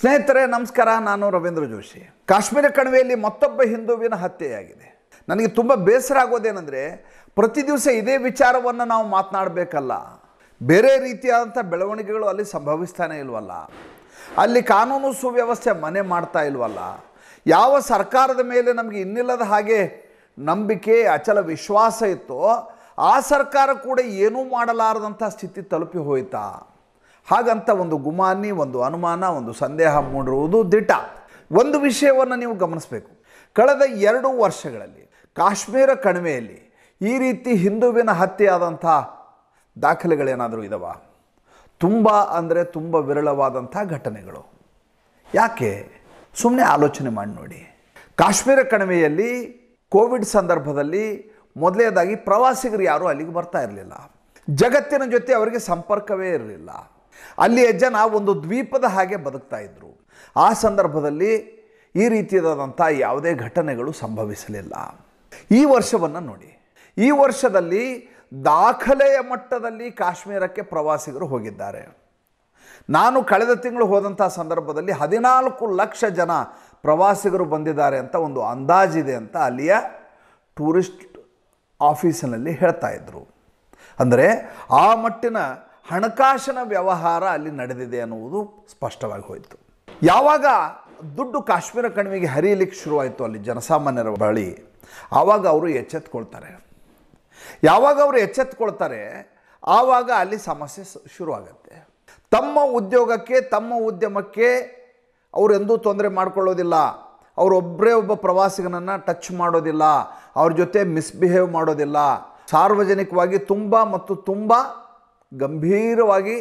ಸ್ನೇಹಿತರೆ ನಮಸ್ಕಾರ ನಾನು ರವೀಂದ್ರ ಜೋಶಿ ಕಾಶ್ಮೀರ ಕಣಿವೆಯಲ್ಲಿ ಮತ್ತೊಬ್ಬ ಹಿಂದುವಿನ ಹತ್ಯೆಯಾಗಿದೆ ನನಗೆ ತುಂಬ ಬೇಸರ ಆಗೋದೇನೆಂದರೆ ಪ್ರತಿ ದಿವಸ ಇದೇ ವಿಚಾರವನ್ನು ನಾವು ಮಾತನಾಡಬೇಕಲ್ಲ ಬೇರೆ ರೀತಿಯಾದಂಥ ಬೆಳವಣಿಗೆಗಳು ಅಲ್ಲಿ ಸಂಭವಿಸ್ತಾನೆ ಇಲ್ವಲ್ಲ ಅಲ್ಲಿ ಕಾನೂನು ಸುವ್ಯವಸ್ಥೆ ಮನೆ ಮಾಡ್ತಾ ಇಲ್ವಲ್ಲ ಯಾವ ಸರ್ಕಾರದ ಮೇಲೆ ನಮಗೆ ಇನ್ನಿಲ್ಲದ ಹಾಗೆ ನಂಬಿಕೆ ಅಚಲ ವಿಶ್ವಾಸ ಇತ್ತೋ ಆ ಸರ್ಕಾರ ಕೂಡ ಏನೂ ಮಾಡಲಾರದಂಥ ಸ್ಥಿತಿ ತಲುಪಿ ಹೋಯ್ತಾ ಹಾಗಂತ ಒಂದು ಗುಮಾನಿ ಒಂದು ಅನುಮಾನ ಒಂದು ಸಂದೇಹ ಮೂಡಿರುವುದು ದಿಟ ಒಂದು ವಿಷಯವನ್ನು ನೀವು ಗಮನಿಸಬೇಕು ಕಳೆದ ಎರಡು ವರ್ಷಗಳಲ್ಲಿ ಕಾಶ್ಮೀರ ಕಣಿವೆಯಲ್ಲಿ ಈ ರೀತಿ ಹಿಂದುವಿನ ಹತ್ಯೆಯಾದಂಥ ದಾಖಲೆಗಳೇನಾದರೂ ಇದಾವ ತುಂಬ ಅಂದರೆ ತುಂಬ ವಿರಳವಾದಂಥ ಘಟನೆಗಳು ಯಾಕೆ ಸುಮ್ಮನೆ ಆಲೋಚನೆ ಮಾಡಿ ನೋಡಿ ಕಾಶ್ಮೀರ ಕಣಿವೆಯಲ್ಲಿ ಕೋವಿಡ್ ಸಂದರ್ಭದಲ್ಲಿ ಮೊದಲನೇದಾಗಿ ಪ್ರವಾಸಿಗರು ಯಾರೂ ಅಲ್ಲಿಗೆ ಬರ್ತಾ ಇರಲಿಲ್ಲ ಜಗತ್ತಿನ ಜೊತೆ ಅವರಿಗೆ ಸಂಪರ್ಕವೇ ಇರಲಿಲ್ಲ ಅಲ್ಲಿಯ ಜನ ಒಂದು ದ್ವೀಪದ ಹಾಗೆ ಬದುಕ್ತಾ ಇದ್ದರು ಆ ಸಂದರ್ಭದಲ್ಲಿ ಈ ರೀತಿಯಾದಂಥ ಯಾವುದೇ ಘಟನೆಗಳು ಸಂಭವಿಸಲಿಲ್ಲ ಈ ವರ್ಷವನ್ನು ನೋಡಿ ಈ ವರ್ಷದಲ್ಲಿ ದಾಖಲೆಯ ಮಟ್ಟದಲ್ಲಿ ಕಾಶ್ಮೀರಕ್ಕೆ ಪ್ರವಾಸಿಗರು ಹೋಗಿದ್ದಾರೆ ನಾನು ಕಳೆದ ತಿಂಗಳು ಹೋದಂಥ ಸಂದರ್ಭದಲ್ಲಿ ಹದಿನಾಲ್ಕು ಲಕ್ಷ ಜನ ಪ್ರವಾಸಿಗರು ಬಂದಿದ್ದಾರೆ ಅಂತ ಒಂದು ಅಂದಾಜಿದೆ ಅಂತ ಅಲ್ಲಿಯ ಟೂರಿಸ್ಟ್ ಆಫೀಸಿನಲ್ಲಿ ಹೇಳ್ತಾ ಇದ್ದರು ಅಂದರೆ ಆ ಮಟ್ಟಿನ ಹಣಕಾಸಿನ ವ್ಯವಹಾರ ಅಲ್ಲಿ ನಡೆದಿದೆ ಅನ್ನುವುದು ಸ್ಪಷ್ಟವಾಗಿ ಹೋಯಿತು ಯಾವಾಗ ದುಡ್ಡು ಕಾಶ್ಮೀರ ಕಣಿವೆಗೆ ಹರಿಯಲಿಕ್ಕೆ ಶುರುವಾಯಿತು ಅಲ್ಲಿ ಜನಸಾಮಾನ್ಯರ ಬಳಿ ಆವಾಗ ಅವರು ಎಚ್ಚೆತ್ಕೊಳ್ತಾರೆ ಯಾವಾಗ ಅವರು ಎಚ್ಚೆತ್ಕೊಳ್ತಾರೆ ಆವಾಗ ಅಲ್ಲಿ ಸಮಸ್ಯೆ ಶುರುವಾಗುತ್ತೆ ತಮ್ಮ ಉದ್ಯೋಗಕ್ಕೆ ತಮ್ಮ ಉದ್ಯಮಕ್ಕೆ ಅವರೆಂದೂ ತೊಂದರೆ ಮಾಡಿಕೊಳ್ಳೋದಿಲ್ಲ ಅವರೊಬ್ಬರೇ ಒಬ್ಬ ಪ್ರವಾಸಿಗನನ್ನು ಟಚ್ ಮಾಡೋದಿಲ್ಲ ಅವ್ರ ಜೊತೆ ಮಿಸ್ಬಿಹೇವ್ ಮಾಡೋದಿಲ್ಲ ಸಾರ್ವಜನಿಕವಾಗಿ ತುಂಬ ಮತ್ತು ತುಂಬ ಗಂಭೀರವಾಗಿ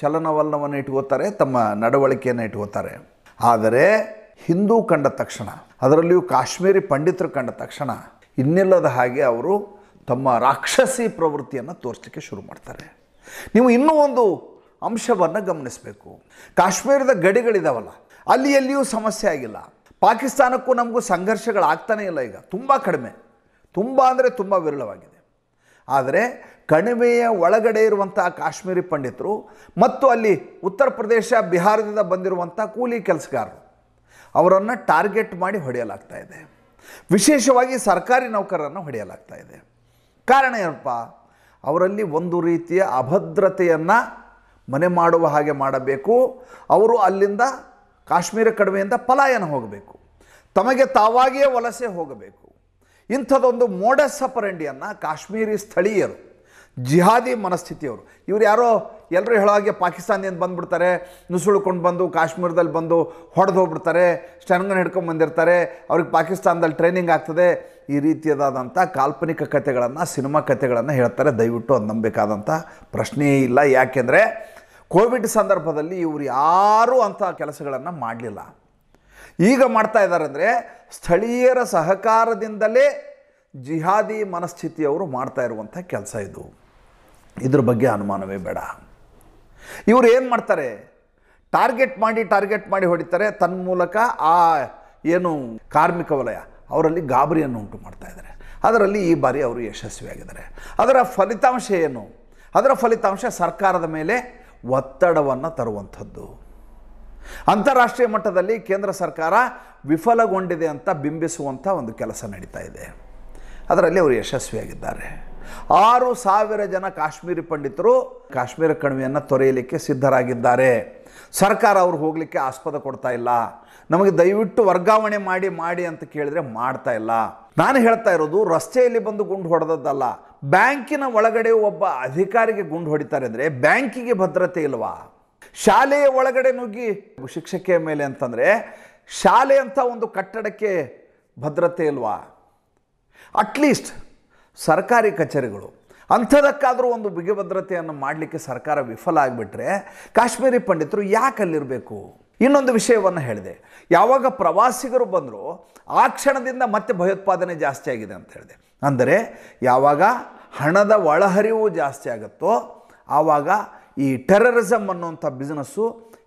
ಚಲನವಲನವನ್ನು ಇಟ್ಕೋತಾರೆ ತಮ್ಮ ನಡವಳಿಕೆಯನ್ನು ಇಟ್ಕೋತಾರೆ ಆದರೆ ಹಿಂದೂ ಕಂಡ ತಕ್ಷಣ ಅದರಲ್ಲಿಯೂ ಕಾಶ್ಮೀರಿ ಪಂಡಿತರು ಕಂಡ ತಕ್ಷಣ ಇನ್ನಿಲ್ಲದ ಹಾಗೆ ಅವರು ತಮ್ಮ ರಾಕ್ಷಸಿ ಪ್ರವೃತ್ತಿಯನ್ನು ತೋರಿಸಲಿಕ್ಕೆ ಶುರು ಮಾಡ್ತಾರೆ ನೀವು ಇನ್ನೂ ಒಂದು ಅಂಶವನ್ನು ಗಮನಿಸಬೇಕು ಕಾಶ್ಮೀರದ ಗಡಿಗಳಿದಾವಲ್ಲ ಅಲ್ಲಿ ಎಲ್ಲಿಯೂ ಸಮಸ್ಯೆ ಆಗಿಲ್ಲ ಪಾಕಿಸ್ತಾನಕ್ಕೂ ನಮಗೂ ಸಂಘರ್ಷಗಳಾಗ್ತಾನೇ ಇಲ್ಲ ಈಗ ತುಂಬ ಕಡಿಮೆ ತುಂಬ ಅಂದರೆ ತುಂಬ ವಿರಳವಾಗಿದೆ ಆದರೆ ಕಣಿವೆಯ ಒಳಗಡೆ ಇರುವಂಥ ಕಾಶ್ಮೀರಿ ಪಂಡಿತರು ಮತ್ತು ಅಲ್ಲಿ ಉತ್ತರ ಪ್ರದೇಶ ಬಿಹಾರದಿಂದ ಬಂದಿರುವಂಥ ಕೂಲಿ ಕೆಲಸಗಾರರು ಅವರನ್ನು ಟಾರ್ಗೆಟ್ ಮಾಡಿ ಹೊಡೆಯಲಾಗ್ತಾ ಇದೆ ವಿಶೇಷವಾಗಿ ಸರ್ಕಾರಿ ನೌಕರರನ್ನು ಹೊಡೆಯಲಾಗ್ತಾ ಇದೆ ಕಾರಣ ಏನಪ್ಪ ಅವರಲ್ಲಿ ಒಂದು ರೀತಿಯ ಅಭದ್ರತೆಯನ್ನು ಮನೆ ಮಾಡುವ ಹಾಗೆ ಮಾಡಬೇಕು ಅವರು ಅಲ್ಲಿಂದ ಕಾಶ್ಮೀರ ಕಡಿಮೆಯಿಂದ ಪಲಾಯನ ಹೋಗಬೇಕು ತಮಗೆ ತಾವಾಗಿಯೇ ವಲಸೆ ಹೋಗಬೇಕು ಇಂಥದ್ದೊಂದು ಮೋಡ ಸಪರಂಡಿಯನ್ನು ಕಾಶ್ಮೀರಿ ಸ್ಥಳೀಯರು ಜಿಹಾದಿ ಮನಸ್ಥಿತಿಯವರು ಇವರು ಯಾರೋ ಎಲ್ಲರೂ ಹೇಳೋ ಹಾಗೆ ಪಾಕಿಸ್ತಾನದಿಂದ ಬಂದುಬಿಡ್ತಾರೆ ನುಸುಳ್ಕೊಂಡು ಬಂದು ಕಾಶ್ಮೀರದಲ್ಲಿ ಬಂದು ಹೊಡೆದು ಹೋಗ್ಬಿಡ್ತಾರೆ ಸ್ಟನ್ಗನ್ ಹಿಡ್ಕೊಂಡು ಬಂದಿರ್ತಾರೆ ಅವ್ರಿಗೆ ಪಾಕಿಸ್ತಾನದಲ್ಲಿ ಟ್ರೈನಿಂಗ್ ಆಗ್ತದೆ ಈ ರೀತಿಯದಾದಂಥ ಕಾಲ್ಪನಿಕ ಕಥೆಗಳನ್ನು ಸಿನಿಮಾ ಕಥೆಗಳನ್ನು ಹೇಳ್ತಾರೆ ದಯವಿಟ್ಟು ಅದು ನಂಬಬೇಕಾದಂಥ ಪ್ರಶ್ನೆಯೇ ಇಲ್ಲ ಯಾಕೆಂದರೆ ಕೋವಿಡ್ ಸಂದರ್ಭದಲ್ಲಿ ಇವರು ಯಾರೂ ಅಂಥ ಕೆಲಸಗಳನ್ನು ಮಾಡಲಿಲ್ಲ ಈಗ ಮಾಡ್ತಾ ಇದ್ದಾರೆ ಅಂದರೆ ಸ್ಥಳೀಯರ ಸಹಕಾರದಿಂದಲೇ ಜಿಹಾದಿ ಮನಸ್ಥಿತಿಯವರು ಮಾಡ್ತಾ ಇರುವಂಥ ಕೆಲಸ ಇದು ಇದ್ರ ಬಗ್ಗೆ ಅನುಮಾನವೇ ಬೇಡ ಇವರು ಏನು ಮಾಡ್ತಾರೆ ಟಾರ್ಗೆಟ್ ಮಾಡಿ ಟಾರ್ಗೆಟ್ ಮಾಡಿ ಹೊಡಿತಾರೆ ತನ್ನ ಮೂಲಕ ಆ ಏನು ಕಾರ್ಮಿಕ ವಲಯ ಅವರಲ್ಲಿ ಗಾಬರಿಯನ್ನು ಉಂಟು ಮಾಡ್ತಾ ಇದ್ದಾರೆ ಅದರಲ್ಲಿ ಈ ಬಾರಿ ಅವರು ಯಶಸ್ವಿಯಾಗಿದ್ದಾರೆ ಅದರ ಫಲಿತಾಂಶ ಏನು ಅದರ ಫಲಿತಾಂಶ ಸರ್ಕಾರದ ಮೇಲೆ ಒತ್ತಡವನ್ನು ತರುವಂಥದ್ದು ಅಂತಾರಾಷ್ಟ್ರೀಯ ಮಟ್ಟದಲ್ಲಿ ಕೇಂದ್ರ ಸರ್ಕಾರ ವಿಫಲಗೊಂಡಿದೆ ಅಂತ ಬಿಂಬಿಸುವಂಥ ಒಂದು ಕೆಲಸ ನಡೀತಾ ಇದೆ ಅದರಲ್ಲಿ ಅವರು ಯಶಸ್ವಿಯಾಗಿದ್ದಾರೆ ಆರು ಸಾವಿರ ಜನ ಕಾಶ್ಮೀರಿ ಪಂಡಿತರು ಕಾಶ್ಮೀರ ಕಣಿವೆಯನ್ನು ತೊರೆಯಲಿಕ್ಕೆ ಸಿದ್ಧರಾಗಿದ್ದಾರೆ ಸರ್ಕಾರ ಅವರು ಹೋಗಲಿಕ್ಕೆ ಆಸ್ಪದ ಕೊಡ್ತಾ ಇಲ್ಲ ನಮಗೆ ದಯವಿಟ್ಟು ವರ್ಗಾವಣೆ ಮಾಡಿ ಮಾಡಿ ಅಂತ ಕೇಳಿದ್ರೆ ಮಾಡ್ತಾ ಇಲ್ಲ ನಾನು ಹೇಳ್ತಾ ಇರೋದು ರಸ್ತೆಯಲ್ಲಿ ಬಂದು ಗುಂಡು ಹೊಡೆದದ್ದಲ್ಲ ಬ್ಯಾಂಕಿನ ಒಳಗಡೆ ಒಬ್ಬ ಅಧಿಕಾರಿಗೆ ಗುಂಡು ಹೊಡಿತಾರೆ ಅಂದರೆ ಬ್ಯಾಂಕಿಗೆ ಭದ್ರತೆ ಇಲ್ವಾ ಶಾಲೆಯ ಒಳಗಡೆ ನುಗ್ಗಿ ಶಿಕ್ಷಕಿಯ ಮೇಲೆ ಅಂತಂದರೆ ಶಾಲೆ ಅಂತ ಒಂದು ಕಟ್ಟಡಕ್ಕೆ ಭದ್ರತೆ ಇಲ್ವಾ ಅಟ್ಲೀಸ್ಟ್ ಸರ್ಕಾರಿ ಕಚೇರಿಗಳು ಅಂಥದಕ್ಕಾದರೂ ಒಂದು ಬಿಗಿ ಭದ್ರತೆಯನ್ನು ಮಾಡಲಿಕ್ಕೆ ಸರ್ಕಾರ ವಿಫಲ ಆಗಿಬಿಟ್ರೆ ಕಾಶ್ಮೀರಿ ಪಂಡಿತರು ಯಾಕೆ ಅಲ್ಲಿರಬೇಕು ಇನ್ನೊಂದು ವಿಷಯವನ್ನು ಹೇಳಿದೆ ಯಾವಾಗ ಪ್ರವಾಸಿಗರು ಬಂದರೂ ಆ ಕ್ಷಣದಿಂದ ಮತ್ತೆ ಭಯೋತ್ಪಾದನೆ ಜಾಸ್ತಿ ಆಗಿದೆ ಅಂತ ಹೇಳಿದೆ ಅಂದರೆ ಯಾವಾಗ ಹಣದ ಒಳಹರಿವು ಜಾಸ್ತಿ ಆಗುತ್ತೋ ಆವಾಗ ಈ ಟೆರರಿಸಮ್ ಅನ್ನುವಂಥ ಬಿಸ್ನೆಸ್ಸು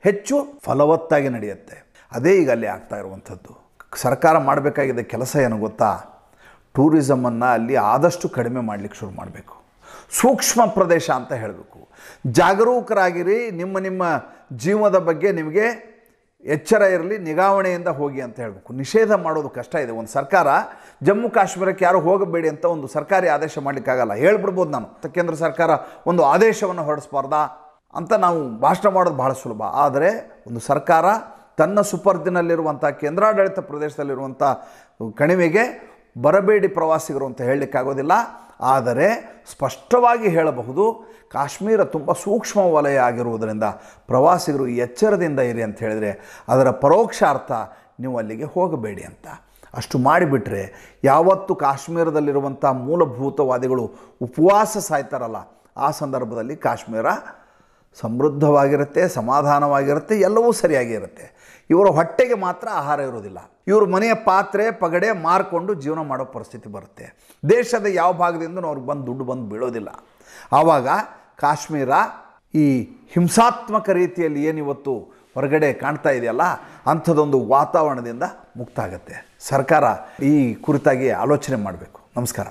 ಹೆಚ್ಚು ಫಲವತ್ತಾಗಿ ನಡೆಯುತ್ತೆ ಅದೇ ಈಗ ಅಲ್ಲಿ ಆಗ್ತಾ ಇರುವಂಥದ್ದು ಸರ್ಕಾರ ಮಾಡಬೇಕಾಗಿದ್ದ ಕೆಲಸ ಏನು ಗೊತ್ತಾ ಟೂರಿಸಮನ್ನು ಅಲ್ಲಿ ಆದಷ್ಟು ಕಡಿಮೆ ಮಾಡಲಿಕ್ಕೆ ಶುರು ಮಾಡಬೇಕು ಸೂಕ್ಷ್ಮ ಪ್ರದೇಶ ಅಂತ ಹೇಳಬೇಕು ಜಾಗರೂಕರಾಗಿರಿ ನಿಮ್ಮ ನಿಮ್ಮ ಜೀವನದ ಬಗ್ಗೆ ನಿಮಗೆ ಎಚ್ಚರ ಇರಲಿ ನಿಗಾವಣೆಯಿಂದ ಹೋಗಿ ಅಂತ ಹೇಳಬೇಕು ನಿಷೇಧ ಮಾಡೋದು ಕಷ್ಟ ಇದೆ ಒಂದು ಸರ್ಕಾರ ಜಮ್ಮು ಕಾಶ್ಮೀರಕ್ಕೆ ಯಾರು ಹೋಗಬೇಡಿ ಅಂತ ಒಂದು ಸರ್ಕಾರಿ ಆದೇಶ ಮಾಡಲಿಕ್ಕಾಗಲ್ಲ ಹೇಳ್ಬಿಡ್ಬೋದು ನಾನು ಕೇಂದ್ರ ಸರ್ಕಾರ ಒಂದು ಆದೇಶವನ್ನು ಹೊರಡಿಸಬಾರ್ದಾ ಅಂತ ನಾವು ಭಾಷಣ ಮಾಡೋದು ಬಹಳ ಸುಲಭ ಆದರೆ ಒಂದು ಸರ್ಕಾರ ತನ್ನ ಸುಪರ್ದಿನಲ್ಲಿರುವಂಥ ಕೇಂದ್ರಾಡಳಿತ ಪ್ರದೇಶದಲ್ಲಿರುವಂಥ ಕಣಿವೆಗೆ ಬರಬೇಡಿ ಪ್ರವಾಸಿಗರು ಅಂತ ಹೇಳಲಿಕ್ಕಾಗೋದಿಲ್ಲ ಆದರೆ ಸ್ಪಷ್ಟವಾಗಿ ಹೇಳಬಹುದು ಕಾಶ್ಮೀರ ತುಂಬ ಸೂಕ್ಷ್ಮ ವಲಯ ಆಗಿರುವುದರಿಂದ ಪ್ರವಾಸಿಗರು ಎಚ್ಚರದಿಂದ ಇರಿ ಅಂತ ಹೇಳಿದರೆ ಅದರ ಪರೋಕ್ಷಾರ್ಥ ನೀವು ಅಲ್ಲಿಗೆ ಹೋಗಬೇಡಿ ಅಂತ ಅಷ್ಟು ಮಾಡಿಬಿಟ್ರೆ ಯಾವತ್ತು ಕಾಶ್ಮೀರದಲ್ಲಿರುವಂಥ ಮೂಲಭೂತವಾದಿಗಳು ಉಪವಾಸ ಸಾಯ್ತಾರಲ್ಲ ಆ ಸಂದರ್ಭದಲ್ಲಿ ಕಾಶ್ಮೀರ ಸಮೃದ್ಧವಾಗಿರುತ್ತೆ ಸಮಾಧಾನವಾಗಿರುತ್ತೆ ಎಲ್ಲವೂ ಸರಿಯಾಗಿರುತ್ತೆ ಇವರ ಹೊಟ್ಟೆಗೆ ಮಾತ್ರ ಆಹಾರ ಇರೋದಿಲ್ಲ ಇವ್ರ ಮನೆಯ ಪಾತ್ರೆ ಪಗಡೆ ಮಾರ್ಕೊಂಡು ಜೀವನ ಮಾಡೋ ಪರಿಸ್ಥಿತಿ ಬರುತ್ತೆ ದೇಶದ ಯಾವ ಭಾಗದಿಂದಲೂ ಅವ್ರಿಗೆ ಬಂದು ದುಡ್ಡು ಬಂದು ಬೀಳೋದಿಲ್ಲ ಆವಾಗ ಕಾಶ್ಮೀರ ಈ ಹಿಂಸಾತ್ಮಕ ರೀತಿಯಲ್ಲಿ ಏನಿವತ್ತು ಹೊರಗಡೆ ಕಾಣ್ತಾ ಇದೆಯಲ್ಲ ಅಂಥದ್ದೊಂದು ವಾತಾವರಣದಿಂದ ಮುಕ್ತ ಆಗುತ್ತೆ ಸರ್ಕಾರ ಈ ಕುರಿತಾಗಿ ಆಲೋಚನೆ ಮಾಡಬೇಕು ನಮಸ್ಕಾರ